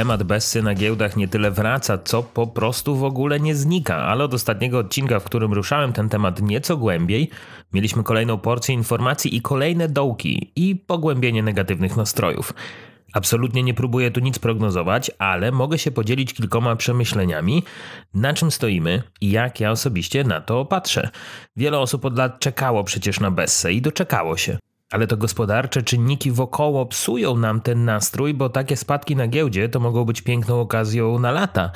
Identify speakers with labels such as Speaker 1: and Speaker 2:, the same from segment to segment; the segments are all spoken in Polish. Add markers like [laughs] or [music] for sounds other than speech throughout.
Speaker 1: Temat Bessy na giełdach nie tyle wraca, co po prostu w ogóle nie znika, ale od ostatniego odcinka, w którym ruszałem ten temat nieco głębiej, mieliśmy kolejną porcję informacji i kolejne dołki i pogłębienie negatywnych nastrojów. Absolutnie nie próbuję tu nic prognozować, ale mogę się podzielić kilkoma przemyśleniami, na czym stoimy i jak ja osobiście na to patrzę. Wiele osób od lat czekało przecież na Bessę i doczekało się. Ale to gospodarcze czynniki wokoło psują nam ten nastrój, bo takie spadki na giełdzie to mogą być piękną okazją na lata.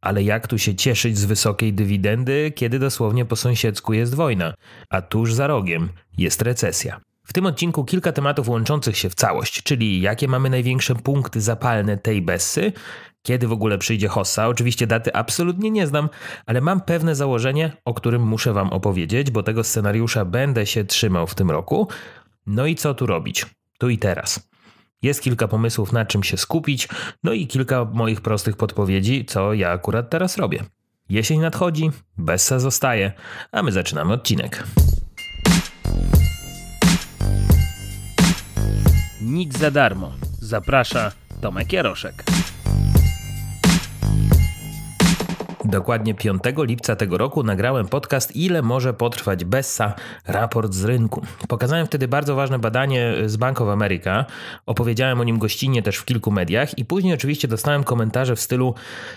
Speaker 1: Ale jak tu się cieszyć z wysokiej dywidendy, kiedy dosłownie po sąsiedzku jest wojna, a tuż za rogiem jest recesja? W tym odcinku kilka tematów łączących się w całość, czyli jakie mamy największe punkty zapalne tej bessy, kiedy w ogóle przyjdzie Hossa, oczywiście daty absolutnie nie znam, ale mam pewne założenie, o którym muszę Wam opowiedzieć, bo tego scenariusza będę się trzymał w tym roku no i co tu robić? Tu i teraz. Jest kilka pomysłów, na czym się skupić, no i kilka moich prostych podpowiedzi, co ja akurat teraz robię. Jesień nadchodzi, Bessa zostaje, a my zaczynamy odcinek. Nic za darmo. Zaprasza Tomek Jaroszek. Dokładnie 5 lipca tego roku nagrałem podcast Ile może potrwać Bessa raport z rynku. Pokazałem wtedy bardzo ważne badanie z Bank of America, opowiedziałem o nim gościnnie też w kilku mediach i później oczywiście dostałem komentarze w stylu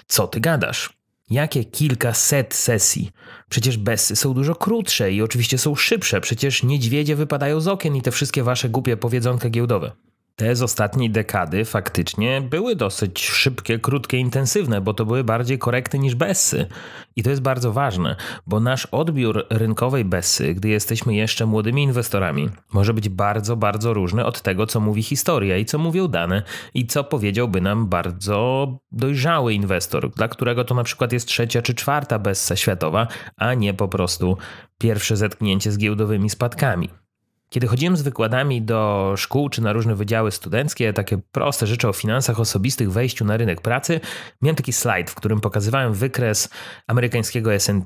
Speaker 1: co ty gadasz? Jakie kilkaset sesji? Przecież besy są dużo krótsze i oczywiście są szybsze, przecież niedźwiedzie wypadają z okien i te wszystkie wasze głupie powiedzonka giełdowe te z ostatniej dekady faktycznie były dosyć szybkie, krótkie, intensywne, bo to były bardziej korekty niż bessy. I to jest bardzo ważne, bo nasz odbiór rynkowej bessy, gdy jesteśmy jeszcze młodymi inwestorami, może być bardzo, bardzo różny od tego, co mówi historia i co mówią dane i co powiedziałby nam bardzo dojrzały inwestor, dla którego to na przykład jest trzecia czy czwarta bessa światowa, a nie po prostu pierwsze zetknięcie z giełdowymi spadkami. Kiedy chodziłem z wykładami do szkół czy na różne wydziały studenckie, takie proste rzeczy o finansach osobistych, wejściu na rynek pracy, miałem taki slajd, w którym pokazywałem wykres amerykańskiego SP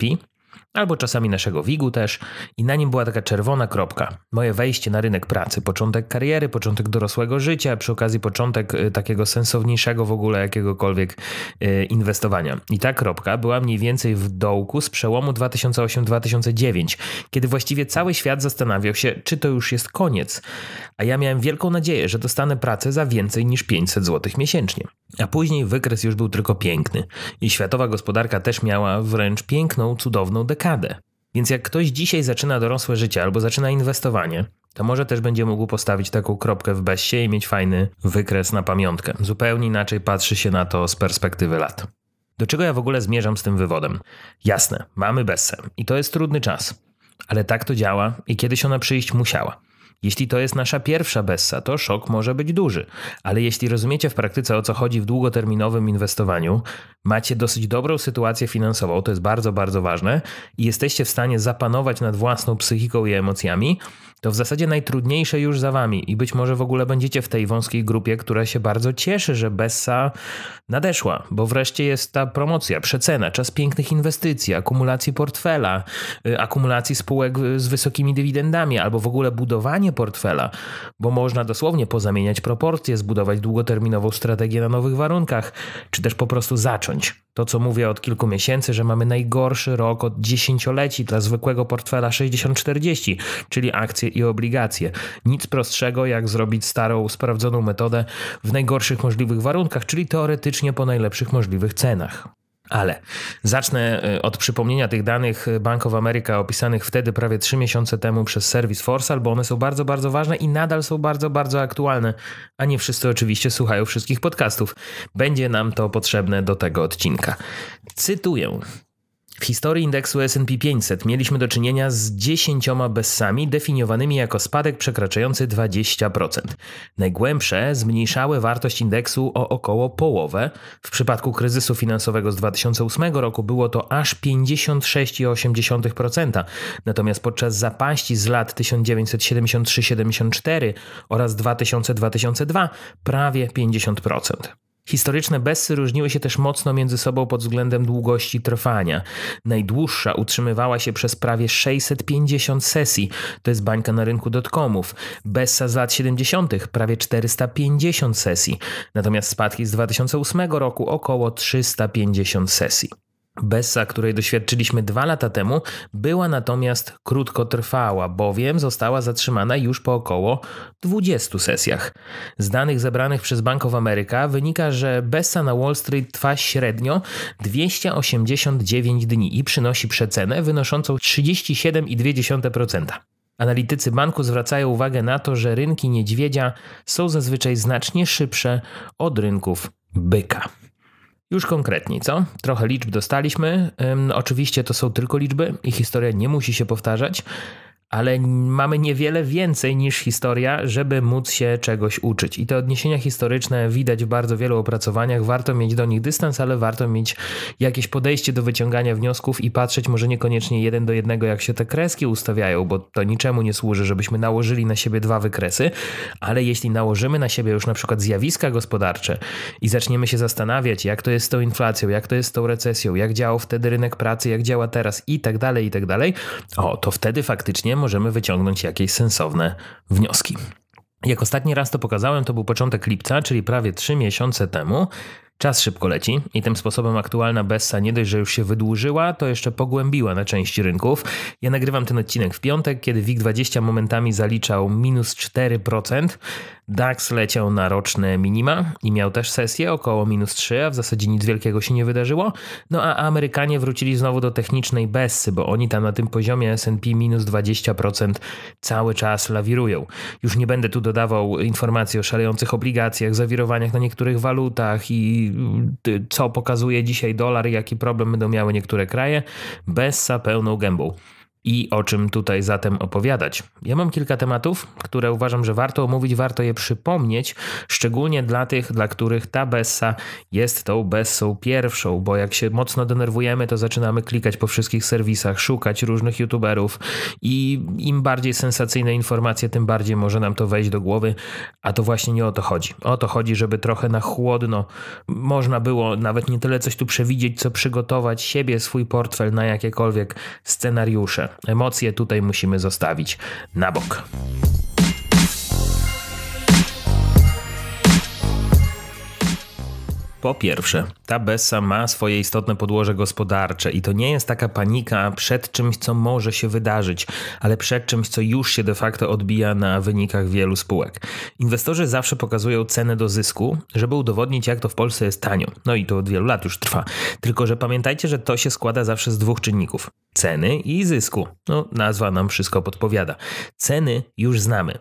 Speaker 1: albo czasami naszego WIG-u też, i na nim była taka czerwona kropka. Moje wejście na rynek pracy, początek kariery, początek dorosłego życia, przy okazji początek y, takiego sensowniejszego w ogóle jakiegokolwiek y, inwestowania. I ta kropka była mniej więcej w dołku z przełomu 2008-2009, kiedy właściwie cały świat zastanawiał się, czy to już jest koniec. A ja miałem wielką nadzieję, że dostanę pracę za więcej niż 500 zł miesięcznie. A później wykres już był tylko piękny. I światowa gospodarka też miała wręcz piękną, cudowną deklarację dekadę. Więc jak ktoś dzisiaj zaczyna dorosłe życie albo zaczyna inwestowanie, to może też będzie mógł postawić taką kropkę w bezsie i mieć fajny wykres na pamiątkę. Zupełnie inaczej patrzy się na to z perspektywy lat. Do czego ja w ogóle zmierzam z tym wywodem? Jasne, mamy bezsę i to jest trudny czas, ale tak to działa i kiedyś ona przyjść musiała. Jeśli to jest nasza pierwsza bessa, to szok może być duży, ale jeśli rozumiecie w praktyce o co chodzi w długoterminowym inwestowaniu, macie dosyć dobrą sytuację finansową, to jest bardzo, bardzo ważne, i jesteście w stanie zapanować nad własną psychiką i emocjami, to w zasadzie najtrudniejsze już za wami i być może w ogóle będziecie w tej wąskiej grupie, która się bardzo cieszy, że Bessa nadeszła, bo wreszcie jest ta promocja, przecena, czas pięknych inwestycji, akumulacji portfela, y, akumulacji spółek y, z wysokimi dywidendami albo w ogóle budowanie portfela, bo można dosłownie pozamieniać proporcje, zbudować długoterminową strategię na nowych warunkach, czy też po prostu zacząć. To, co mówię od kilku miesięcy, że mamy najgorszy rok od dziesięcioleci dla zwykłego portfela 60-40, czyli akcje i obligacje. Nic prostszego, jak zrobić starą, sprawdzoną metodę w najgorszych możliwych warunkach, czyli teoretycznie po najlepszych możliwych cenach. Ale zacznę e, od przypomnienia tych danych Bank of America opisanych wtedy prawie 3 miesiące temu przez Service Forsal, bo one są bardzo, bardzo ważne i nadal są bardzo, bardzo aktualne. A nie wszyscy oczywiście słuchają wszystkich podcastów. Będzie nam to potrzebne do tego odcinka. Cytuję. W historii indeksu S&P 500 mieliśmy do czynienia z 10 bessami definiowanymi jako spadek przekraczający 20%. Najgłębsze zmniejszały wartość indeksu o około połowę. W przypadku kryzysu finansowego z 2008 roku było to aż 56,8%, natomiast podczas zapaści z lat 1973-74 oraz 2000-2002 prawie 50%. Historyczne Bessy różniły się też mocno między sobą pod względem długości trwania. Najdłuższa utrzymywała się przez prawie 650 sesji, to jest bańka na rynku dotcomów. Bessa z lat 70. prawie 450 sesji, natomiast spadki z 2008 roku około 350 sesji. Bessa, której doświadczyliśmy dwa lata temu, była natomiast krótkotrwała, bowiem została zatrzymana już po około 20 sesjach. Z danych zebranych przez Bank of America wynika, że Bessa na Wall Street trwa średnio 289 dni i przynosi przecenę wynoszącą 37,2%. Analitycy banku zwracają uwagę na to, że rynki niedźwiedzia są zazwyczaj znacznie szybsze od rynków byka. Już konkretniej, co? Trochę liczb dostaliśmy. Ym, oczywiście to są tylko liczby i historia nie musi się powtarzać, ale mamy niewiele więcej niż historia, żeby móc się czegoś uczyć. I te odniesienia historyczne widać w bardzo wielu opracowaniach. Warto mieć do nich dystans, ale warto mieć jakieś podejście do wyciągania wniosków i patrzeć może niekoniecznie jeden do jednego, jak się te kreski ustawiają, bo to niczemu nie służy, żebyśmy nałożyli na siebie dwa wykresy, ale jeśli nałożymy na siebie już na przykład zjawiska gospodarcze i zaczniemy się zastanawiać, jak to jest z tą inflacją, jak to jest z tą recesją, jak działał wtedy rynek pracy, jak działa teraz i tak dalej, i tak dalej, o, to wtedy faktycznie możemy wyciągnąć jakieś sensowne wnioski. Jak ostatni raz to pokazałem, to był początek lipca, czyli prawie 3 miesiące temu. Czas szybko leci i tym sposobem aktualna Bessa nie dość, że już się wydłużyła, to jeszcze pogłębiła na części rynków. Ja nagrywam ten odcinek w piątek, kiedy WIG20 momentami zaliczał minus 4%, DAX leciał na roczne minima i miał też sesję około minus 3, a w zasadzie nic wielkiego się nie wydarzyło. No a Amerykanie wrócili znowu do technicznej bessy, bo oni tam na tym poziomie S&P minus 20% cały czas lawirują. Już nie będę tu dodawał informacji o szalejących obligacjach, zawirowaniach na niektórych walutach i y, co pokazuje dzisiaj dolar, jaki problem będą miały niektóre kraje. Bessa pełną gębą. I o czym tutaj zatem opowiadać? Ja mam kilka tematów, które uważam, że warto omówić, warto je przypomnieć, szczególnie dla tych, dla których ta Bessa jest tą Bessą pierwszą, bo jak się mocno denerwujemy, to zaczynamy klikać po wszystkich serwisach, szukać różnych youtuberów i im bardziej sensacyjne informacje, tym bardziej może nam to wejść do głowy, a to właśnie nie o to chodzi. O to chodzi, żeby trochę na chłodno można było nawet nie tyle coś tu przewidzieć, co przygotować siebie, swój portfel na jakiekolwiek scenariusze emocje tutaj musimy zostawić na bok. Po pierwsze, ta Bessa ma swoje istotne podłoże gospodarcze i to nie jest taka panika przed czymś, co może się wydarzyć, ale przed czymś, co już się de facto odbija na wynikach wielu spółek. Inwestorzy zawsze pokazują cenę do zysku, żeby udowodnić, jak to w Polsce jest tanio. No i to od wielu lat już trwa. Tylko, że pamiętajcie, że to się składa zawsze z dwóch czynników. Ceny i zysku. No, nazwa nam wszystko podpowiada. Ceny już znamy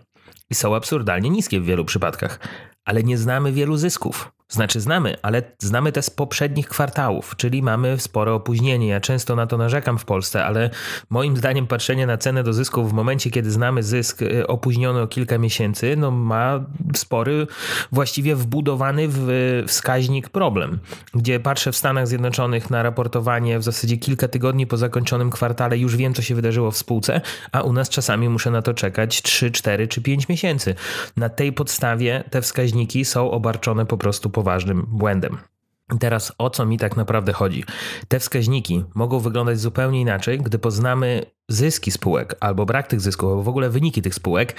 Speaker 1: i są absurdalnie niskie w wielu przypadkach, ale nie znamy wielu zysków. Znaczy znamy, ale znamy te z poprzednich kwartałów, czyli mamy spore opóźnienie. Ja często na to narzekam w Polsce, ale moim zdaniem patrzenie na cenę do zysku w momencie, kiedy znamy zysk y, opóźniony o kilka miesięcy, no ma spory, właściwie wbudowany w wskaźnik problem. Gdzie patrzę w Stanach Zjednoczonych na raportowanie w zasadzie kilka tygodni po zakończonym kwartale, już wiem, co się wydarzyło w spółce, a u nas czasami muszę na to czekać 3, 4 czy 5 miesięcy. Na tej podstawie te wskaźniki są obarczone po prostu po poważnym błędem. Teraz o co mi tak naprawdę chodzi? Te wskaźniki mogą wyglądać zupełnie inaczej, gdy poznamy zyski spółek albo brak tych zysków, albo w ogóle wyniki tych spółek,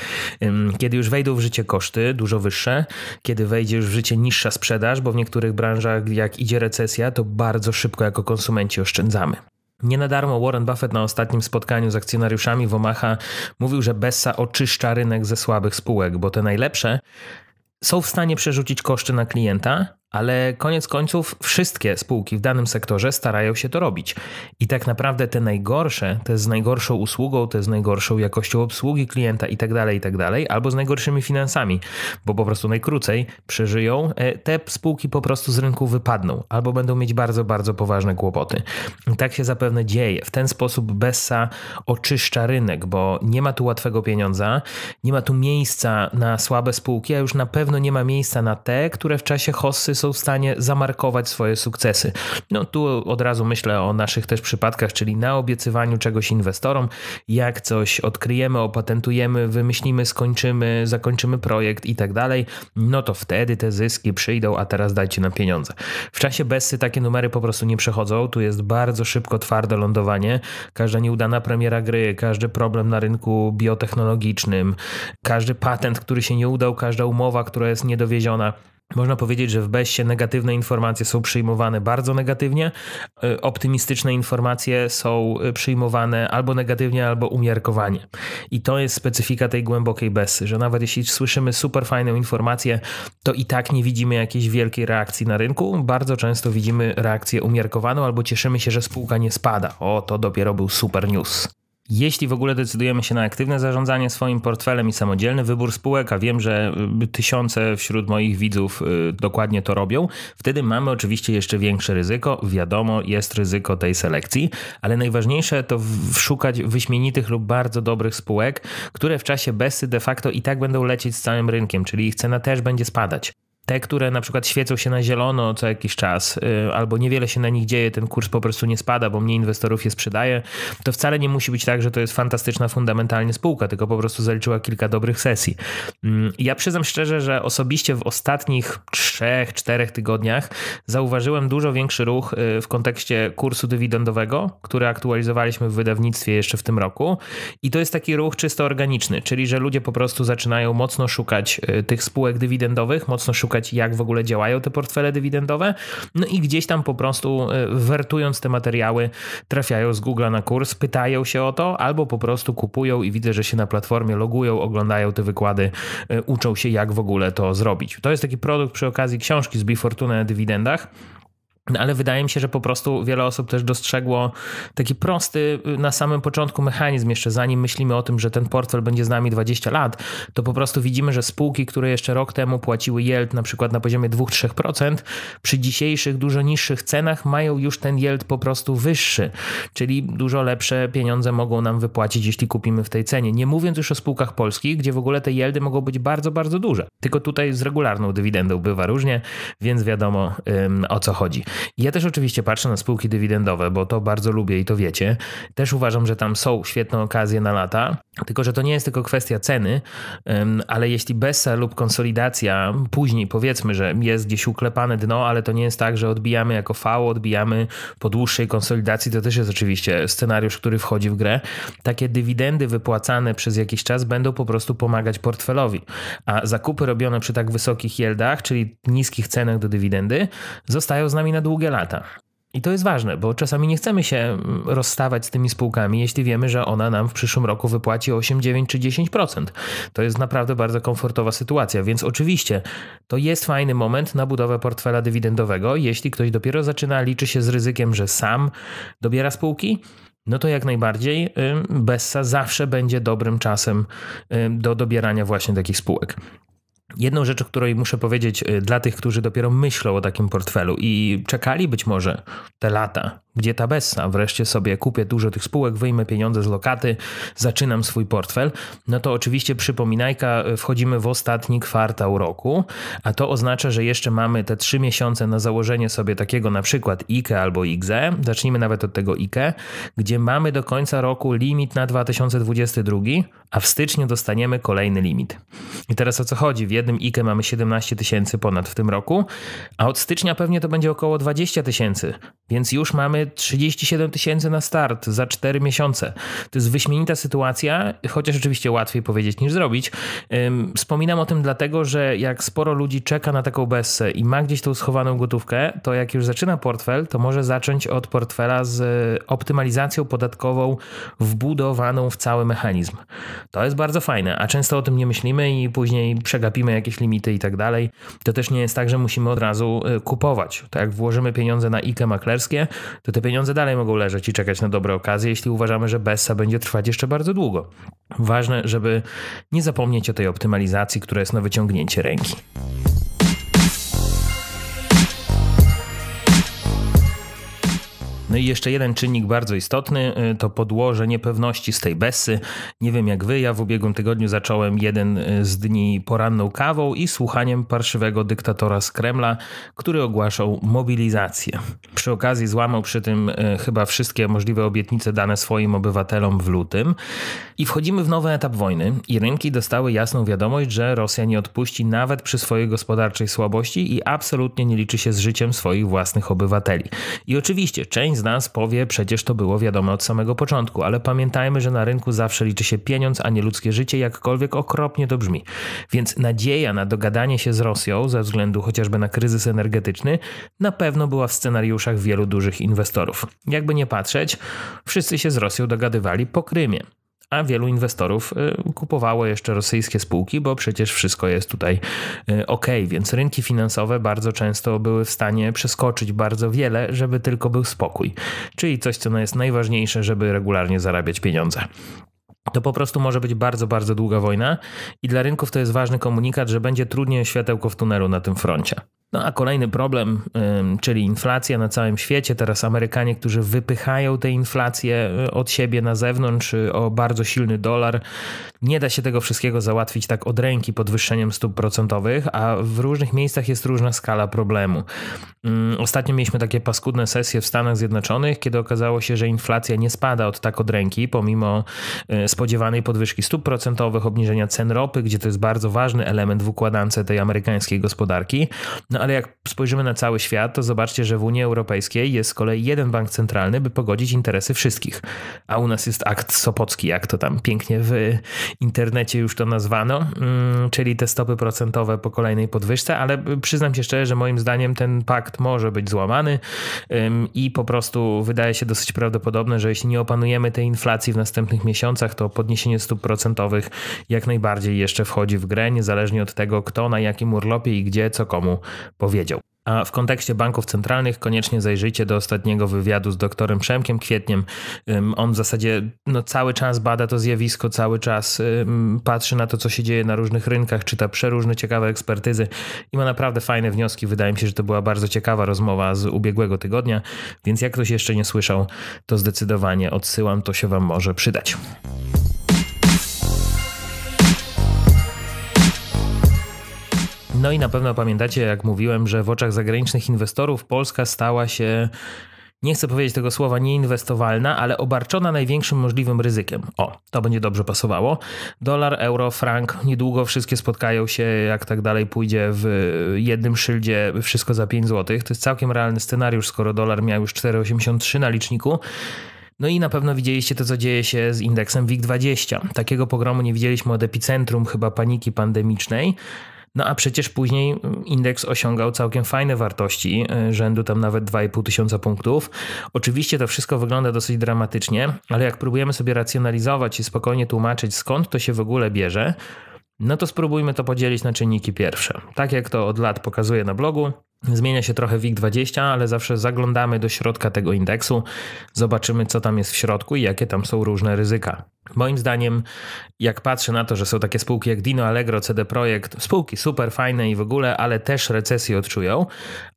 Speaker 1: kiedy już wejdą w życie koszty dużo wyższe, kiedy wejdzie już w życie niższa sprzedaż, bo w niektórych branżach, jak idzie recesja, to bardzo szybko jako konsumenci oszczędzamy. Nie na darmo Warren Buffett na ostatnim spotkaniu z akcjonariuszami w Omaha mówił, że Bessa oczyszcza rynek ze słabych spółek, bo te najlepsze są w stanie przerzucić koszty na klienta, ale koniec końców wszystkie spółki w danym sektorze starają się to robić. I tak naprawdę te najgorsze, te z najgorszą usługą, te z najgorszą jakością obsługi klienta itd., tak itd., tak albo z najgorszymi finansami, bo po prostu najkrócej przeżyją, e, te spółki po prostu z rynku wypadną albo będą mieć bardzo, bardzo poważne kłopoty. I tak się zapewne dzieje. W ten sposób Bessa oczyszcza rynek, bo nie ma tu łatwego pieniądza, nie ma tu miejsca na słabe spółki, a już na pewno nie ma miejsca na te, które w czasie hossy są w stanie zamarkować swoje sukcesy. No tu od razu myślę o naszych też przypadkach, czyli na obiecywaniu czegoś inwestorom. Jak coś odkryjemy, opatentujemy, wymyślimy, skończymy, zakończymy projekt i tak dalej, no to wtedy te zyski przyjdą, a teraz dajcie nam pieniądze. W czasie Bessy takie numery po prostu nie przechodzą. Tu jest bardzo szybko twarde lądowanie. Każda nieudana premiera gry, każdy problem na rynku biotechnologicznym, każdy patent, który się nie udał, każda umowa, która jest niedowieziona. Można powiedzieć, że w beście negatywne informacje są przyjmowane bardzo negatywnie, y, optymistyczne informacje są y, przyjmowane albo negatywnie, albo umiarkowanie. I to jest specyfika tej głębokiej bes że nawet jeśli słyszymy super fajną informację, to i tak nie widzimy jakiejś wielkiej reakcji na rynku. Bardzo często widzimy reakcję umiarkowaną albo cieszymy się, że spółka nie spada. O, to dopiero był super news. Jeśli w ogóle decydujemy się na aktywne zarządzanie swoim portfelem i samodzielny wybór spółek, a wiem, że y, tysiące wśród moich widzów y, dokładnie to robią, wtedy mamy oczywiście jeszcze większe ryzyko. Wiadomo, jest ryzyko tej selekcji, ale najważniejsze to szukać wyśmienitych lub bardzo dobrych spółek, które w czasie besy de facto i tak będą lecieć z całym rynkiem, czyli ich cena też będzie spadać. Te, które na przykład świecą się na zielono co jakiś czas, y, albo niewiele się na nich dzieje, ten kurs po prostu nie spada, bo mniej inwestorów je sprzedaje, to wcale nie musi być tak, że to jest fantastyczna, fundamentalnie spółka, tylko po prostu zaliczyła kilka dobrych sesji. Mm, ja przyznam szczerze, że osobiście w ostatnich trzech, czterech tygodniach zauważyłem dużo większy ruch y, w kontekście kursu dywidendowego, który aktualizowaliśmy w wydawnictwie jeszcze w tym roku. I to jest taki ruch czysto organiczny, czyli że ludzie po prostu zaczynają mocno szukać y, tych spółek dywidendowych, mocno szukać jak w ogóle działają te portfele dywidendowe. No i gdzieś tam po prostu e, wertując te materiały, trafiają z Google na kurs, pytają się o to, albo po prostu kupują i widzę, że się na platformie logują, oglądają te wykłady, e, uczą się, jak w ogóle to zrobić. To jest taki produkt przy okazji książki z Bifortuna na dywidendach. No ale wydaje mi się, że po prostu wiele osób też dostrzegło taki prosty y, na samym początku mechanizm, jeszcze zanim myślimy o tym, że ten portfel będzie z nami 20 lat, to po prostu widzimy, że spółki, które jeszcze rok temu płaciły yield na przykład na poziomie 2-3%, przy dzisiejszych dużo niższych cenach mają już ten yield po prostu wyższy, czyli dużo lepsze pieniądze mogą nam wypłacić, jeśli kupimy w tej cenie. Nie mówiąc już o spółkach polskich, gdzie w ogóle te yieldy mogą być bardzo, bardzo duże. Tylko tutaj z regularną dywidendą bywa różnie, więc wiadomo ym, o co chodzi. Ja też oczywiście patrzę na spółki dywidendowe, bo to bardzo lubię i to wiecie. Też uważam, że tam są świetne okazje na lata, tylko że to nie jest tylko kwestia ceny, ale jeśli besa lub konsolidacja później powiedzmy, że jest gdzieś uklepane dno, ale to nie jest tak, że odbijamy jako V, odbijamy po dłuższej konsolidacji, to też jest oczywiście scenariusz, który wchodzi w grę. Takie dywidendy wypłacane przez jakiś czas będą po prostu pomagać portfelowi, a zakupy robione przy tak wysokich yieldach, czyli niskich cenach do dywidendy, zostają z nami na długie lata. I to jest ważne, bo czasami nie chcemy się mm, rozstawać z tymi spółkami, jeśli wiemy, że ona nam w przyszłym roku wypłaci 8, 9 czy 10%. To jest naprawdę bardzo komfortowa sytuacja, więc oczywiście to jest fajny moment na budowę portfela dywidendowego. Jeśli ktoś dopiero zaczyna, liczy się z ryzykiem, że sam dobiera spółki, no to jak najbardziej Bessa zawsze będzie dobrym czasem do dobierania właśnie takich spółek. Jedną rzecz, o której muszę powiedzieć y, dla tych, którzy dopiero myślą o takim portfelu i czekali być może te lata, gdzie ta Bessa? Wreszcie sobie kupię dużo tych spółek, wyjmę pieniądze z lokaty, zaczynam swój portfel. No to oczywiście przypominajka, e, wchodzimy w ostatni kwartał roku, a to oznacza, że jeszcze mamy te trzy miesiące na założenie sobie takiego na przykład IKE albo IGZE. Zacznijmy nawet od tego IKE, gdzie mamy do końca roku limit na 2022, a w styczniu dostaniemy kolejny limit. I teraz o co chodzi? W jednym IKE mamy 17 tysięcy ponad w tym roku, a od stycznia pewnie to będzie około 20 tysięcy, więc już mamy 37 tysięcy na start za 4 miesiące. To jest wyśmienita sytuacja, chociaż oczywiście łatwiej powiedzieć niż zrobić. Wspominam o tym dlatego, że jak sporo ludzi czeka na taką bessę i ma gdzieś tą schowaną gotówkę, to jak już zaczyna portfel, to może zacząć od portfela z y, optymalizacją podatkową wbudowaną w cały mechanizm. To jest bardzo fajne, a często o tym nie myślimy i później przegapimy jakieś limity i tak dalej. To też nie jest tak, że musimy od razu y, kupować. Tak jak włożymy pieniądze na IKE maklerskie, to to te pieniądze dalej mogą leżeć i czekać na dobre okazje, jeśli uważamy, że besa będzie trwać jeszcze bardzo długo. Ważne, żeby nie zapomnieć o tej optymalizacji, która jest na wyciągnięcie ręki. No i jeszcze jeden czynnik bardzo istotny y, to podłoże niepewności z tej besy. Nie wiem jak wy, ja w ubiegłym tygodniu zacząłem jeden y, z dni poranną kawą i słuchaniem parszywego dyktatora z Kremla, który ogłaszał mobilizację. Przy okazji złamał przy tym y, chyba wszystkie możliwe obietnice dane swoim obywatelom w lutym. I wchodzimy w nowy etap wojny i rynki dostały jasną wiadomość, że Rosja nie odpuści nawet przy swojej gospodarczej słabości i absolutnie nie liczy się z życiem swoich własnych obywateli. I oczywiście część z nas powie, przecież to było wiadomo od samego początku, ale pamiętajmy, że na rynku zawsze liczy się pieniądz, a nie ludzkie życie, jakkolwiek okropnie to brzmi. Więc nadzieja na dogadanie się z Rosją ze względu chociażby na kryzys energetyczny na pewno była w scenariuszach wielu dużych inwestorów. Jakby nie patrzeć, wszyscy się z Rosją dogadywali po Krymie a wielu inwestorów y, kupowało jeszcze rosyjskie spółki, bo przecież wszystko jest tutaj y, ok, więc rynki finansowe bardzo często były w stanie przeskoczyć bardzo wiele, żeby tylko był spokój, czyli coś, co jest najważniejsze, żeby regularnie zarabiać pieniądze to po prostu może być bardzo, bardzo długa wojna i dla rynków to jest ważny komunikat, że będzie trudniej światełko w tunelu na tym froncie. No a kolejny problem, czyli inflacja na całym świecie, teraz Amerykanie, którzy wypychają tę inflację y, od siebie na zewnątrz y, o bardzo silny dolar, nie da się tego wszystkiego załatwić tak od ręki podwyższeniem stóp procentowych, a w różnych miejscach jest różna skala problemu. Mm, ostatnio mieliśmy takie paskudne sesje w Stanach Zjednoczonych, kiedy okazało się, że inflacja nie spada od tak od ręki, pomimo e, spodziewanej podwyżki stóp procentowych, obniżenia cen ropy, gdzie to jest bardzo ważny element w układance tej amerykańskiej gospodarki. No ale jak spojrzymy na cały świat, to zobaczcie, że w Unii Europejskiej jest z kolei jeden bank centralny, by pogodzić interesy wszystkich. A u nas jest akt Sopocki, jak to tam pięknie w internecie już to nazwano, mm, czyli te stopy procentowe po kolejnej podwyżce, ale przyznam się szczerze, że moim zdaniem ten pakt może być złamany i po prostu wydaje się dosyć prawdopodobne, że jeśli nie opanujemy tej inflacji w następnych miesiącach, to podniesienie stóp procentowych jak najbardziej jeszcze wchodzi w grę, niezależnie od tego, kto na jakim urlopie i gdzie co komu powiedział. A w kontekście banków centralnych koniecznie zajrzyjcie do ostatniego wywiadu z doktorem Przemkiem Kwietniem. On w zasadzie no, cały czas bada to zjawisko, cały czas patrzy na to, co się dzieje na różnych rynkach, czyta przeróżne ciekawe ekspertyzy i ma naprawdę fajne wnioski. Wydaje mi się, że to była bardzo ciekawa rozmowa z ubiegłego tygodnia, więc jak ktoś jeszcze nie słyszał, to zdecydowanie odsyłam, to się Wam może przydać. No i na pewno pamiętacie, jak mówiłem, że w oczach zagranicznych inwestorów Polska stała się nie chcę powiedzieć tego słowa nieinwestowalna, ale obarczona największym możliwym ryzykiem. O, to będzie dobrze pasowało. Dolar, euro, frank, niedługo wszystkie spotkają się, jak tak dalej pójdzie w jednym szyldzie wszystko za 5 zł. To jest całkiem realny scenariusz, skoro dolar miał już 4,83 na liczniku. No i na pewno widzieliście to, co dzieje się z indeksem WIG20. Takiego pogromu nie widzieliśmy od epicentrum chyba paniki pandemicznej, no a przecież później indeks osiągał całkiem fajne wartości, e, rzędu tam nawet 2,5 tysiąca punktów. Oczywiście to wszystko wygląda dosyć dramatycznie, ale jak próbujemy sobie racjonalizować i spokojnie tłumaczyć skąd to się w ogóle bierze, no to spróbujmy to podzielić na czynniki pierwsze. Tak jak to od lat pokazuję na blogu, zmienia się trochę WIG20, ale zawsze zaglądamy do środka tego indeksu, zobaczymy co tam jest w środku i jakie tam są różne ryzyka. Moim zdaniem, jak patrzę na to, że są takie spółki jak Dino, Allegro, CD Projekt, spółki super fajne i w ogóle, ale też recesję odczują,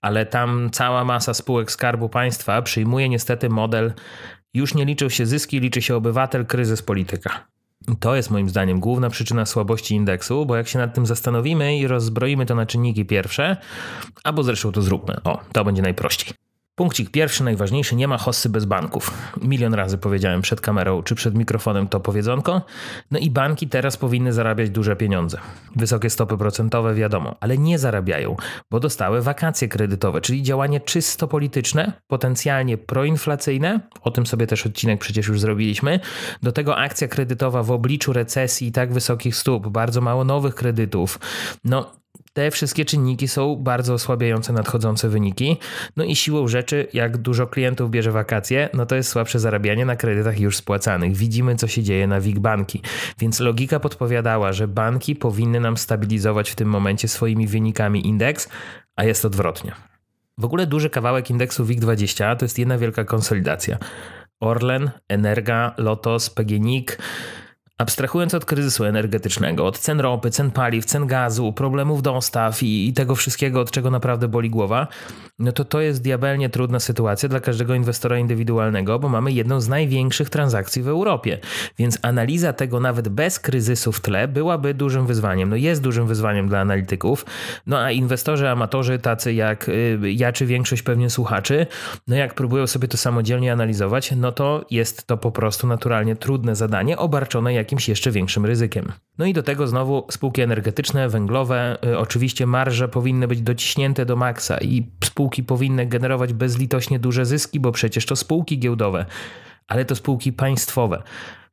Speaker 1: ale tam cała masa spółek Skarbu Państwa przyjmuje niestety model już nie liczą się zyski, liczy się obywatel, kryzys, polityka. To jest moim zdaniem główna przyczyna słabości indeksu, bo jak się nad tym zastanowimy i rozbroimy to na czynniki pierwsze, albo zresztą to zróbmy. O, to będzie najprościej. Punkcik pierwszy, najważniejszy, nie ma hossy bez banków. Milion razy powiedziałem przed kamerą czy przed mikrofonem to powiedzonko. No i banki teraz powinny zarabiać duże pieniądze. Wysokie stopy procentowe wiadomo, ale nie zarabiają, bo dostały wakacje kredytowe, czyli działanie czysto polityczne, potencjalnie proinflacyjne, o tym sobie też odcinek przecież już zrobiliśmy. Do tego akcja kredytowa w obliczu recesji i tak wysokich stóp, bardzo mało nowych kredytów. No te wszystkie czynniki są bardzo osłabiające nadchodzące wyniki. No i siłą rzeczy, jak dużo klientów bierze wakacje, no to jest słabsze zarabianie na kredytach już spłacanych. Widzimy, co się dzieje na WIG banki. Więc logika podpowiadała, że banki powinny nam stabilizować w tym momencie swoimi wynikami indeks, a jest odwrotnie. W ogóle duży kawałek indeksu WIG20 to jest jedna wielka konsolidacja. Orlen, Energa, Lotos, PGNiG, Abstrahując od kryzysu energetycznego, od cen ropy, cen paliw, cen gazu, problemów dostaw i, i, tego wszystkiego, od czego naprawdę boli głowa, no to to jest diabelnie trudna sytuacja dla każdego inwestora indywidualnego, bo mamy jedną z największych transakcji w Europie. Więc analiza tego nawet bez kryzysu w tle byłaby dużym wyzwaniem. No jest dużym wyzwaniem dla analityków. No a inwestorzy, amatorzy, tacy jak y, ja czy większość pewnie słuchaczy, no jak próbują sobie to samodzielnie analizować, no to jest to po prostu naturalnie trudne zadanie obarczone jak jakimś jeszcze większym ryzykiem. No i do tego znowu spółki energetyczne, węglowe, y, oczywiście marże powinny być dociśnięte do maksa i spółki powinny generować bezlitośnie duże zyski, bo przecież to spółki giełdowe, ale to spółki państwowe.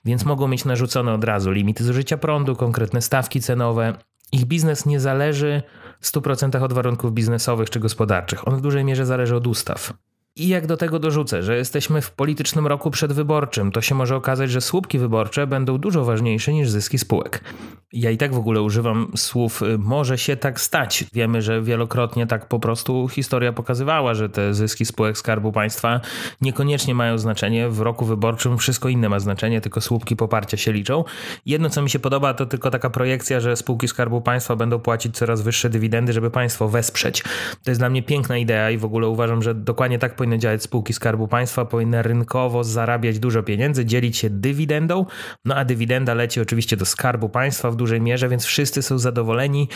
Speaker 1: Więc mogą mieć narzucone od razu limity zużycia prądu, konkretne stawki cenowe. Ich biznes nie zależy 100% od warunków biznesowych czy gospodarczych. On w dużej mierze zależy od ustaw. I jak do tego dorzucę, że jesteśmy w politycznym roku przedwyborczym, to się może okazać, że słupki wyborcze będą dużo ważniejsze niż zyski spółek. Ja i tak w ogóle używam słów y, może się tak stać. Wiemy, że wielokrotnie tak po prostu historia pokazywała, że te zyski spółek Skarbu Państwa niekoniecznie mają znaczenie. W roku wyborczym wszystko inne ma znaczenie, tylko słupki poparcia się liczą. Jedno, co mi się podoba, to tylko taka projekcja, że spółki Skarbu Państwa będą płacić coraz wyższe dywidendy, żeby państwo wesprzeć. To jest dla mnie piękna idea i w ogóle uważam, że dokładnie tak powinny działać spółki Skarbu Państwa, powinny rynkowo zarabiać dużo pieniędzy, dzielić się dywidendą, no a dywidenda leci oczywiście do Skarbu Państwa w dużej mierze, więc wszyscy są zadowoleni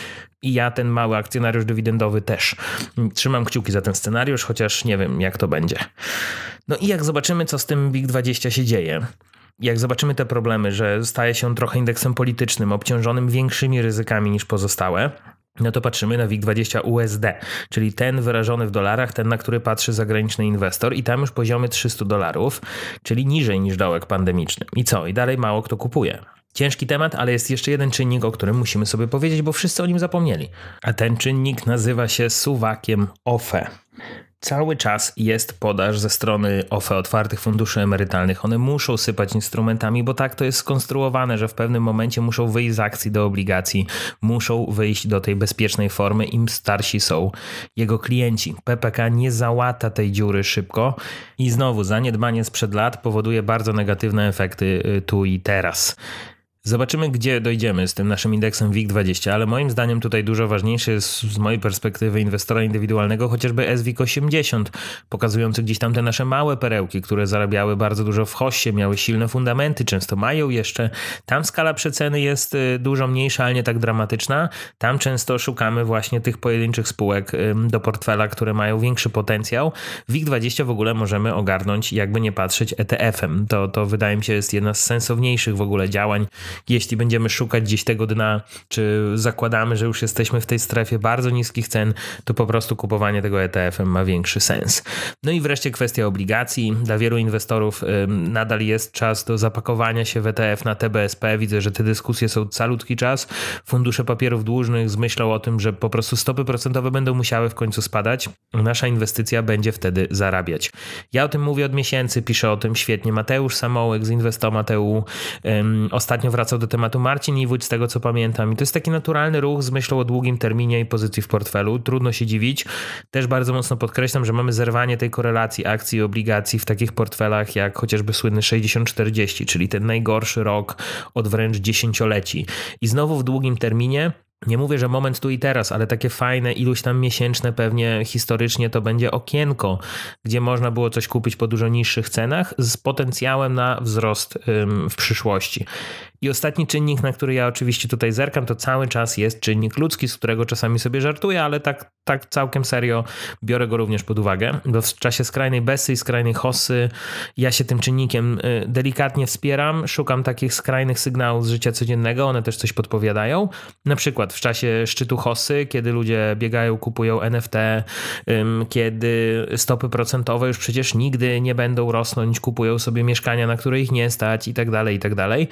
Speaker 1: i ja ten mały akcjonariusz dywidendowy też. Trzymam kciuki za ten scenariusz, chociaż nie wiem jak to będzie. No i jak zobaczymy co z tym Big 20 się dzieje jak zobaczymy te problemy, że staje się on trochę indeksem politycznym, obciążonym większymi ryzykami niż pozostałe, no to patrzymy na WIG20 USD, czyli ten wyrażony w dolarach, ten na który patrzy zagraniczny inwestor i tam już poziomy 300 dolarów, czyli niżej niż dołek pandemiczny. I co? I dalej mało kto kupuje. Ciężki temat, ale jest jeszcze jeden czynnik, o którym musimy sobie powiedzieć, bo wszyscy o nim zapomnieli. A ten czynnik nazywa się suwakiem OFE. Cały czas jest podaż ze strony OFE otwartych funduszy emerytalnych. One muszą sypać instrumentami, bo tak to jest skonstruowane, że w pewnym momencie muszą wyjść z akcji do obligacji, muszą wyjść do tej bezpiecznej formy, im starsi są jego klienci. PPK nie załata tej dziury szybko i znowu zaniedbanie sprzed lat powoduje bardzo negatywne efekty y, tu i teraz. Zobaczymy, gdzie dojdziemy z tym naszym indeksem WIG20, ale moim zdaniem tutaj dużo ważniejszy jest z mojej perspektywy inwestora indywidualnego chociażby SWIG80, pokazujący gdzieś tam te nasze małe perełki, które zarabiały bardzo dużo w hoście, miały silne fundamenty, często mają jeszcze. Tam skala przeceny jest y, dużo mniejsza, ale nie tak dramatyczna. Tam często szukamy właśnie tych pojedynczych spółek do portfela, które mają większy potencjał. WIG20 w ogóle możemy ogarnąć, jakby nie patrzeć, ETF-em. To, to wydaje mi się jest jedna z sensowniejszych w ogóle działań jeśli będziemy szukać gdzieś tego dna, czy zakładamy, że już jesteśmy w tej strefie bardzo niskich cen, to po prostu kupowanie tego ETF-em ma większy sens. No i wreszcie kwestia obligacji. Dla wielu inwestorów nadal jest czas do zapakowania się w ETF na TBSP. Widzę, że te dyskusje są calutki czas. Fundusze papierów dłużnych zmyślą o tym, że po prostu stopy procentowe będą musiały w końcu spadać. Nasza inwestycja będzie wtedy zarabiać. Ja o tym mówię od miesięcy, piszę o tym świetnie. Mateusz Samołek z Inwestomateu um, ostatnio wracał wracał do tematu Marcin Iwódź, z tego co pamiętam. I to jest taki naturalny ruch z myślą o długim terminie i pozycji w portfelu. Trudno się dziwić. Też bardzo mocno podkreślam, że mamy zerwanie tej korelacji akcji i obligacji w takich portfelach jak chociażby słynny 60-40, czyli ten najgorszy rok od wręcz dziesięcioleci. I znowu w długim terminie nie mówię, że moment tu i teraz, ale takie fajne, iluś tam miesięczne pewnie historycznie to będzie okienko, gdzie można było coś kupić po dużo niższych cenach z potencjałem na wzrost w przyszłości. I ostatni czynnik, na który ja oczywiście tutaj zerkam, to cały czas jest czynnik ludzki, z którego czasami sobie żartuję, ale tak, tak całkiem serio biorę go również pod uwagę, bo w czasie skrajnej besy i skrajnej hossy ja się tym czynnikiem y, delikatnie wspieram, szukam takich skrajnych sygnałów z życia codziennego, one też coś podpowiadają. Na przykład w czasie szczytu hossy, kiedy ludzie biegają, kupują NFT, kiedy stopy procentowe już przecież nigdy nie będą rosnąć, kupują sobie mieszkania, na które ich nie stać i tak dalej, i tak dalej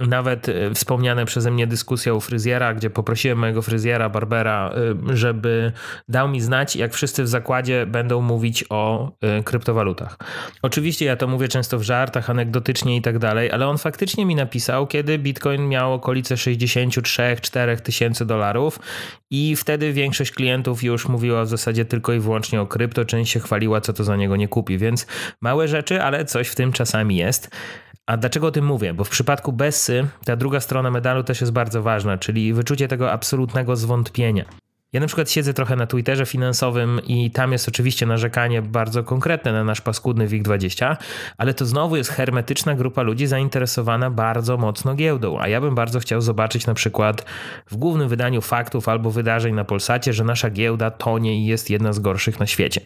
Speaker 1: nawet e, wspomniane przeze mnie dyskusja u fryzjera, gdzie poprosiłem mojego fryzjera, barbera, e, żeby dał mi znać, jak wszyscy w zakładzie będą mówić o e, kryptowalutach. Oczywiście ja to mówię często w żartach, anegdotycznie i tak dalej, ale on faktycznie mi napisał, kiedy Bitcoin miał okolice 63-4 tysięcy dolarów i wtedy większość klientów już mówiła w zasadzie tylko i wyłącznie o krypto, część się chwaliła, co to za niego nie kupi, więc małe rzeczy, ale coś w tym czasami jest. A dlaczego o tym mówię? Bo w przypadku Bessy ta druga strona medalu też jest bardzo ważna, czyli wyczucie tego absolutnego zwątpienia. Ja na przykład siedzę trochę na Twitterze finansowym i tam jest oczywiście narzekanie bardzo konkretne na nasz paskudny WIG20, ale to znowu jest hermetyczna grupa ludzi zainteresowana bardzo mocno giełdą, a ja bym bardzo chciał zobaczyć na przykład w głównym wydaniu faktów albo wydarzeń na Polsacie, że nasza giełda tonie i jest jedna z gorszych na świecie.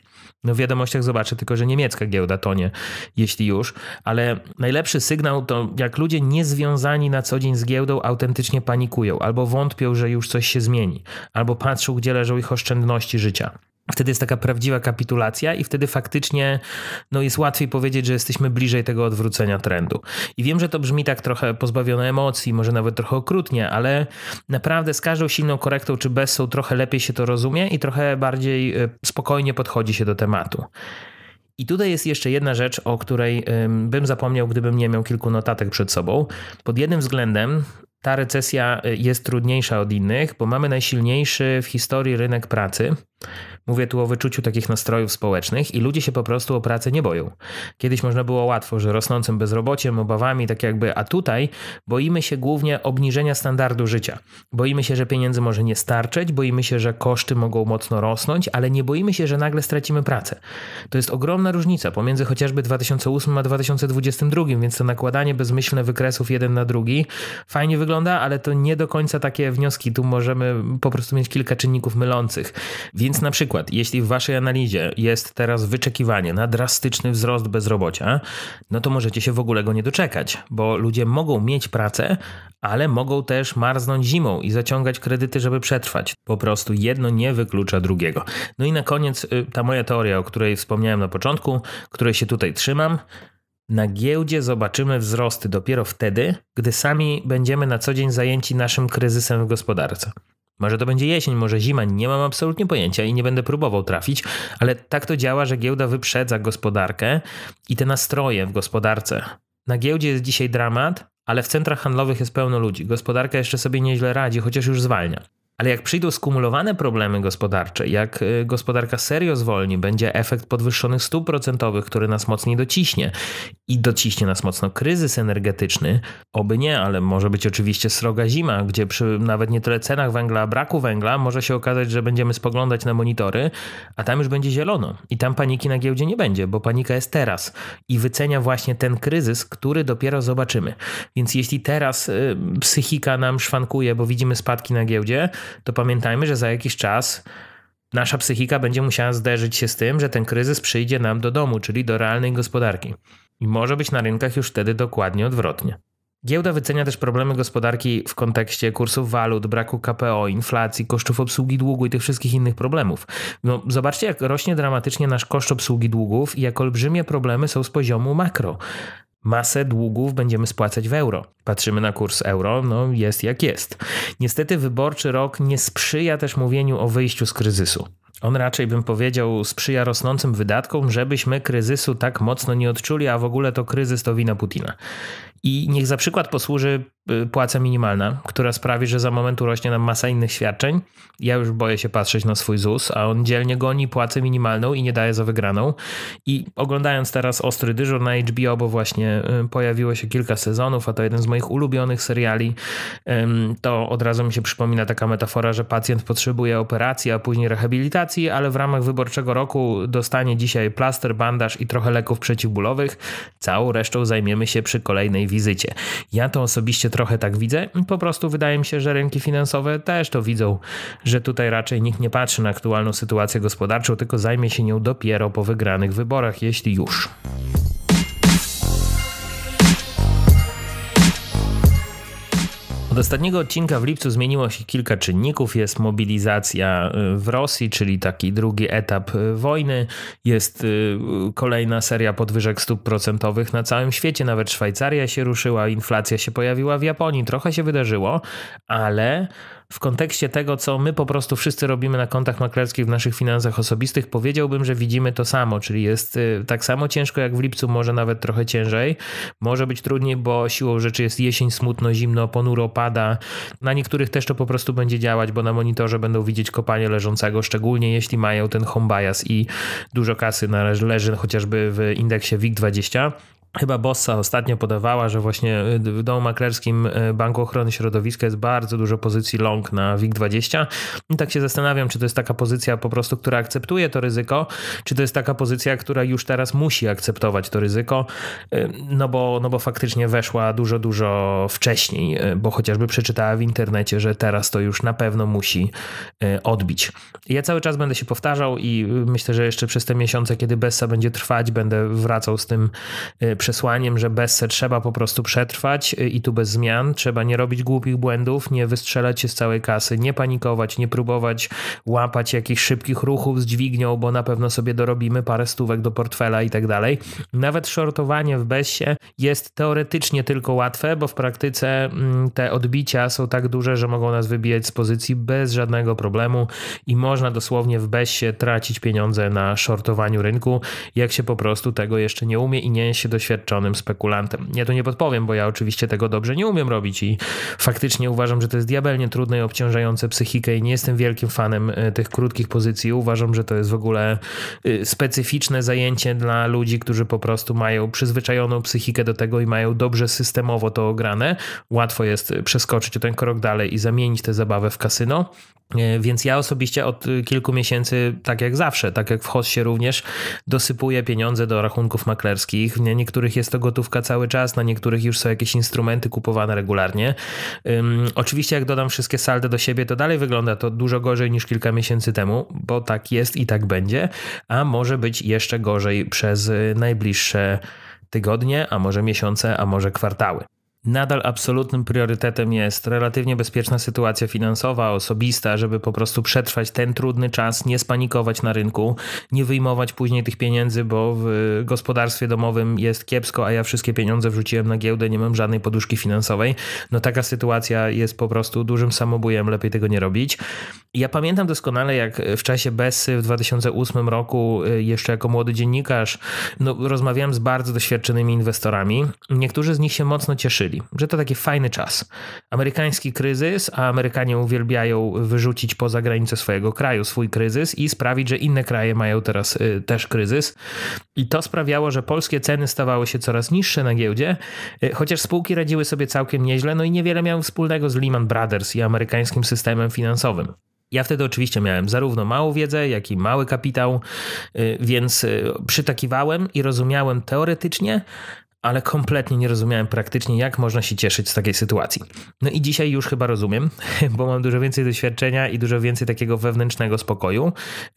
Speaker 1: No w wiadomościach zobaczę tylko, że niemiecka giełda tonie, jeśli już, ale najlepszy sygnał to jak ludzie niezwiązani na co dzień z giełdą autentycznie panikują albo wątpią, że już coś się zmieni, albo patrzą gdzie leżą ich oszczędności życia. Wtedy jest taka prawdziwa kapitulacja, i wtedy faktycznie no, jest łatwiej powiedzieć, że jesteśmy bliżej tego odwrócenia trendu. I wiem, że to brzmi tak trochę pozbawione emocji, może nawet trochę okrutnie, ale naprawdę z każdą silną korektą czy bez są trochę lepiej się to rozumie i trochę bardziej e, spokojnie podchodzi się do tematu. I tutaj jest jeszcze jedna rzecz, o której bym zapomniał, gdybym nie miał kilku notatek przed sobą. Pod jednym względem ta recesja y, jest trudniejsza od innych, bo mamy najsilniejszy w historii rynek pracy. Mówię tu o wyczuciu takich nastrojów społecznych i ludzie się po prostu o pracę nie boją. Kiedyś można było łatwo, że rosnącym bezrobociem, obawami, tak jakby, a tutaj boimy się głównie obniżenia standardu życia. Boimy się, że pieniędzy może nie starczeć, boimy się, że koszty mogą mocno rosnąć, ale nie boimy się, że nagle stracimy pracę. To jest ogromna różnica pomiędzy chociażby 2008 a 2022, więc to nakładanie bezmyślne wykresów jeden na drugi fajnie wygląda, ale to nie do końca takie wnioski. Tu możemy po prostu mieć kilka czynników mylących. Więc na przykład przykład, jeśli w waszej analizie jest teraz wyczekiwanie na drastyczny wzrost bezrobocia, no to możecie się w ogóle go nie doczekać, bo ludzie mogą mieć pracę, ale mogą też marznąć zimą i zaciągać kredyty, żeby przetrwać. Po prostu jedno nie wyklucza drugiego. No i na koniec y, ta moja teoria, o której wspomniałem na początku, której się tutaj trzymam. Na giełdzie zobaczymy wzrosty dopiero wtedy, gdy sami będziemy na co dzień zajęci naszym kryzysem w gospodarce. Może to będzie jesień, może zima, nie mam absolutnie pojęcia i nie będę próbował trafić, ale tak to działa, że giełda wyprzedza gospodarkę i te nastroje w gospodarce. Na giełdzie jest dzisiaj dramat, ale w centrach handlowych jest pełno ludzi. Gospodarka jeszcze sobie nieźle radzi, chociaż już zwalnia. Ale jak przyjdą skumulowane problemy gospodarcze, jak y, gospodarka serio zwolni, będzie efekt podwyższonych stóp procentowych, który nas mocniej dociśnie i dociśnie nas mocno kryzys energetyczny, oby nie, ale może być oczywiście sroga zima, gdzie przy nawet nie tyle cenach węgla, a braku węgla może się okazać, że będziemy spoglądać na monitory, a tam już będzie zielono i tam paniki na giełdzie nie będzie, bo panika jest teraz i wycenia właśnie ten kryzys, który dopiero zobaczymy. Więc jeśli teraz y, psychika nam szwankuje, bo widzimy spadki na giełdzie, to pamiętajmy, że za jakiś czas nasza psychika będzie musiała zderzyć się z tym, że ten kryzys przyjdzie nam do domu, czyli do realnej gospodarki. I może być na rynkach już wtedy dokładnie odwrotnie. Giełda wycenia też problemy gospodarki w kontekście kursów walut, braku KPO, inflacji, kosztów obsługi długu i tych wszystkich innych problemów. No, zobaczcie, jak rośnie dramatycznie nasz koszt obsługi długów i jak olbrzymie problemy są z poziomu makro masę długów będziemy spłacać w euro. Patrzymy na kurs euro, no jest jak jest. Niestety wyborczy rok nie sprzyja też mówieniu o wyjściu z kryzysu. On raczej bym powiedział sprzyja rosnącym wydatkom, żebyśmy kryzysu tak mocno nie odczuli, a w ogóle to kryzys to wina Putina. I niech za przykład posłuży y, płaca minimalna, która sprawi, że za momentu rośnie nam masa innych świadczeń. Ja już boję się patrzeć na swój ZUS, a on dzielnie goni płacę minimalną i nie daje za wygraną. I oglądając teraz Ostry Dyżur na HBO, bo właśnie y, pojawiło się kilka sezonów, a to jeden z moich ulubionych seriali, to od razu mi się przypomina taka metafora, że pacjent potrzebuje operacji, a później rehabilitacji, ale w ramach wyborczego roku dostanie dzisiaj plaster, bandaż i trochę leków przeciwbólowych. Całą resztą zajmiemy się przy kolejnej wizycie. Ja to osobiście trochę tak widzę. Po prostu wydaje mi się, że rynki finansowe też to widzą, że tutaj raczej nikt nie patrzy na aktualną sytuację gospodarczą, tylko zajmie się nią dopiero po wygranych wyborach, jeśli już. Od ostatniego odcinka w lipcu zmieniło się kilka czynników. Jest mobilizacja y, w Rosji, czyli taki drugi etap y, wojny. Jest y, kolejna seria podwyżek stóp procentowych na całym świecie. Nawet Szwajcaria się ruszyła, inflacja się pojawiła w Japonii. Trochę się wydarzyło, ale w kontekście tego, co my po prostu wszyscy robimy na kontach maklerskich w naszych finansach osobistych, powiedziałbym, że widzimy to samo, czyli jest y, tak samo ciężko jak w lipcu, może nawet trochę ciężej. Może być trudniej, bo siłą rzeczy jest jesień, smutno, zimno, ponuro, pada. Na niektórych też to po prostu będzie działać, bo na monitorze będą widzieć kopanie leżącego, szczególnie jeśli mają ten home bias i dużo kasy leży chociażby w indeksie WIG20. Chyba Bossa ostatnio podawała, że właśnie y, w domu maklerskim y, Banku Ochrony Środowiska jest bardzo dużo pozycji long na WIG20. I tak się zastanawiam, czy to jest taka pozycja po prostu, która akceptuje to ryzyko, czy to jest taka pozycja, która już teraz musi akceptować to ryzyko, y, no bo, no bo faktycznie weszła dużo, dużo wcześniej, bo chociażby przeczytała w internecie, że teraz to już na pewno musi odbić. Ja cały czas będę się powtarzał i myślę, że jeszcze przez te miesiące, kiedy Bessa będzie trwać, będę wracał z tym przesłaniem, że se trzeba po prostu przetrwać y, i tu bez zmian, trzeba nie robić głupich błędów, nie wystrzelać się z całej kasy, nie panikować, nie próbować łapać jakichś szybkich ruchów z dźwignią, bo na pewno sobie dorobimy parę stówek do portfela i tak dalej. Nawet shortowanie w Bessie jest teoretycznie tylko łatwe, bo w praktyce mm, te odbicia są tak duże, że mogą nas wybijać z pozycji bez żadnego problemu i można dosłownie w Bessie tracić pieniądze na shortowaniu rynku, jak się po prostu tego jeszcze nie umie i nie się doświadczy doświadczonym spekulantem. Ja tu nie podpowiem, bo ja oczywiście tego dobrze nie umiem robić i faktycznie uważam, że to jest diabelnie trudne i obciążające psychikę i nie jestem wielkim fanem e, tych krótkich pozycji. Uważam, że to jest w ogóle e, specyficzne zajęcie dla ludzi, którzy po prostu mają przyzwyczajoną psychikę do tego i mają dobrze systemowo to ograne. Łatwo jest e, przeskoczyć o ten krok dalej i zamienić tę zabawę w kasyno. Więc ja osobiście od kilku miesięcy, tak jak zawsze, tak jak w się również, dosypuję pieniądze do rachunków maklerskich. Niektórzy niektórych jest to gotówka cały czas, na niektórych już są jakieś instrumenty kupowane regularnie. Um, oczywiście jak dodam wszystkie saldy do siebie, to dalej wygląda to dużo gorzej niż kilka miesięcy temu, bo tak jest i tak będzie, a może być jeszcze gorzej przez y, najbliższe tygodnie, a może miesiące, a może kwartały nadal absolutnym priorytetem jest relatywnie bezpieczna sytuacja finansowa, osobista, żeby po prostu przetrwać ten trudny czas, nie spanikować na rynku, nie wyjmować później tych pieniędzy, bo w gospodarstwie domowym jest kiepsko, a ja wszystkie pieniądze wrzuciłem na giełdę, nie mam żadnej poduszki finansowej. No taka sytuacja jest po prostu dużym samobójem, lepiej tego nie robić. Ja pamiętam doskonale, jak e, w czasie Bessy w 2008 roku, e, jeszcze jako młody dziennikarz, no, rozmawiałem z bardzo doświadczonymi inwestorami. Niektórzy z nich się mocno cieszyli, że to taki fajny czas. Amerykański kryzys, a Amerykanie uwielbiają wyrzucić poza granicę swojego kraju swój kryzys i sprawić, że inne kraje mają teraz e, też kryzys. I to sprawiało, że polskie ceny stawały się coraz niższe na giełdzie, chociaż spółki radziły sobie całkiem nieźle, no i niewiele miały wspólnego z Lehman Brothers i amerykańskim systemem finansowym. Ja wtedy oczywiście miałem zarówno małą wiedzę, jak i mały kapitał, y, więc y, przytakiwałem i rozumiałem teoretycznie, ale kompletnie nie rozumiałem praktycznie, jak można się cieszyć z takiej sytuacji. No i dzisiaj już chyba rozumiem, [laughs] bo mam dużo więcej doświadczenia i dużo więcej takiego wewnętrznego spokoju,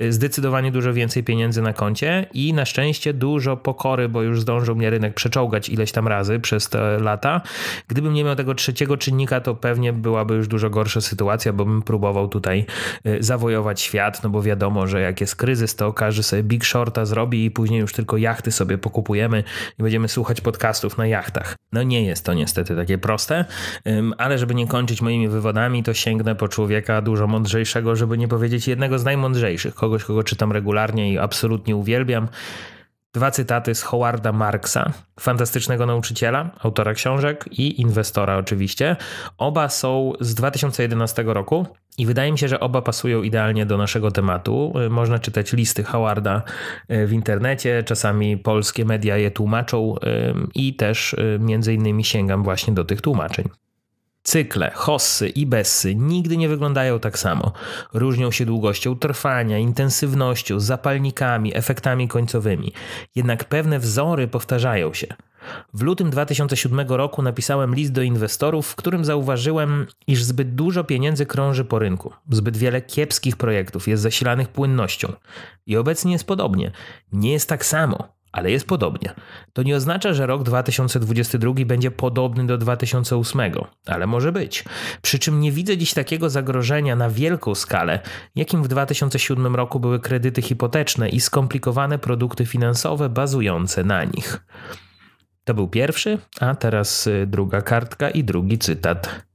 Speaker 1: zdecydowanie dużo więcej pieniędzy na koncie i na szczęście dużo pokory, bo już zdążył mnie rynek przeczołgać ileś tam razy przez te lata. Gdybym nie miał tego trzeciego czynnika, to pewnie byłaby już dużo gorsza sytuacja, bo bym próbował tutaj y, zawojować świat, no bo wiadomo, że jak jest kryzys, to każdy sobie Big Shorta zrobi i później już tylko jachty sobie pokupujemy i będziemy słuchać pod podcastów na jachtach. No nie jest to niestety takie proste, ale żeby nie kończyć moimi wywodami, to sięgnę po człowieka dużo mądrzejszego, żeby nie powiedzieć jednego z najmądrzejszych, kogoś, kogo czytam regularnie i absolutnie uwielbiam. Dwa cytaty z Howarda Marksa, fantastycznego nauczyciela, autora książek i inwestora oczywiście. Oba są z 2011 roku i wydaje mi się, że oba pasują idealnie do naszego tematu. Y, można czytać listy Howarda y, w internecie, czasami polskie media je tłumaczą i też y, między innymi sięgam właśnie do tych tłumaczeń. Cykle, hossy i bessy nigdy nie wyglądają tak samo. Różnią się długością trwania, intensywnością, zapalnikami, efektami końcowymi. Jednak pewne wzory powtarzają się. W lutym 2007 roku napisałem list do inwestorów, w którym zauważyłem, iż zbyt dużo pieniędzy krąży po rynku, zbyt wiele kiepskich projektów jest zasilanych płynnością. I obecnie jest podobnie. Nie jest tak samo ale jest podobnie. To nie oznacza, że rok 2022 będzie podobny do 2008, ale może być. Przy czym nie widzę dziś takiego zagrożenia na wielką skalę, jakim w 2007 roku były kredyty hipoteczne i skomplikowane produkty finansowe bazujące na nich. To był pierwszy, a teraz y, druga kartka i drugi cytat.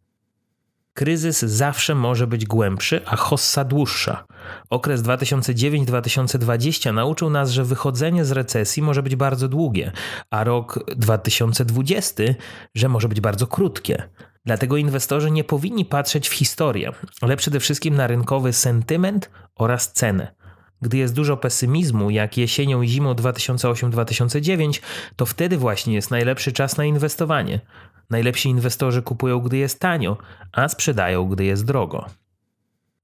Speaker 1: Kryzys zawsze może być głębszy, a hossa dłuższa. Okres 2009-2020 nauczył nas, że wychodzenie z recesji może być bardzo długie, a rok 2020, że może być bardzo krótkie. Dlatego inwestorzy nie powinni patrzeć w historię, ale przede wszystkim na rynkowy sentyment oraz cenę. Gdy jest dużo pesymizmu, jak jesienią i zimą 2008-2009, to wtedy właśnie jest najlepszy czas na inwestowanie. Najlepsi inwestorzy kupują, gdy jest tanio, a sprzedają, gdy jest drogo.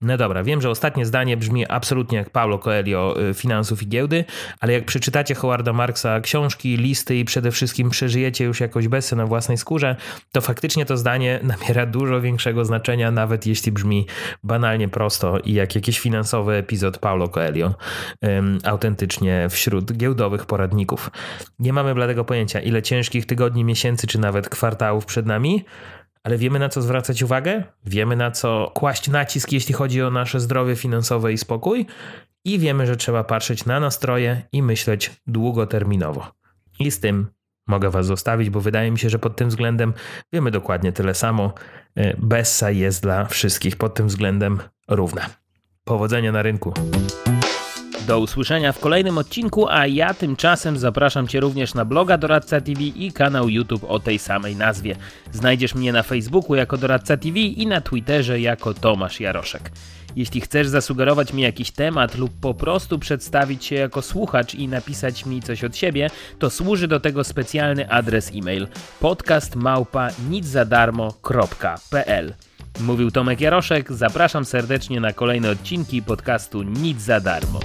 Speaker 1: No dobra, wiem, że ostatnie zdanie brzmi absolutnie jak Paulo Coelho y, finansów i giełdy, ale jak przeczytacie Howarda Marksa książki, listy i przede wszystkim przeżyjecie już jakoś bezsy na własnej skórze, to faktycznie to zdanie nabiera dużo większego znaczenia, nawet jeśli brzmi banalnie prosto i jak jakiś finansowy epizod Paulo Coelho, um, autentycznie wśród giełdowych poradników. Nie mamy bladego pojęcia, ile ciężkich tygodni, miesięcy czy nawet kwartałów przed nami ale wiemy na co zwracać uwagę, wiemy na co kłaść nacisk, jeśli chodzi o nasze zdrowie finansowe i spokój, i wiemy, że trzeba patrzeć na nastroje i myśleć długoterminowo. I z tym mogę Was zostawić, bo wydaje mi się, że pod tym względem wiemy dokładnie tyle samo. E, Bessa jest dla wszystkich pod tym względem równa. Powodzenia na rynku. Do usłyszenia w kolejnym odcinku, a ja tymczasem zapraszam Cię również na bloga Doradca TV i kanał YouTube o tej samej nazwie. Znajdziesz mnie na Facebooku jako Doradca TV i na Twitterze jako Tomasz Jaroszek. Jeśli chcesz zasugerować mi jakiś temat lub po prostu przedstawić się jako słuchacz i napisać mi coś od siebie, to służy do tego specjalny adres e-mail podcastmałpa.niczadarmo.pl Mówił Tomek Jaroszek, zapraszam serdecznie na kolejne odcinki podcastu Nic za darmo.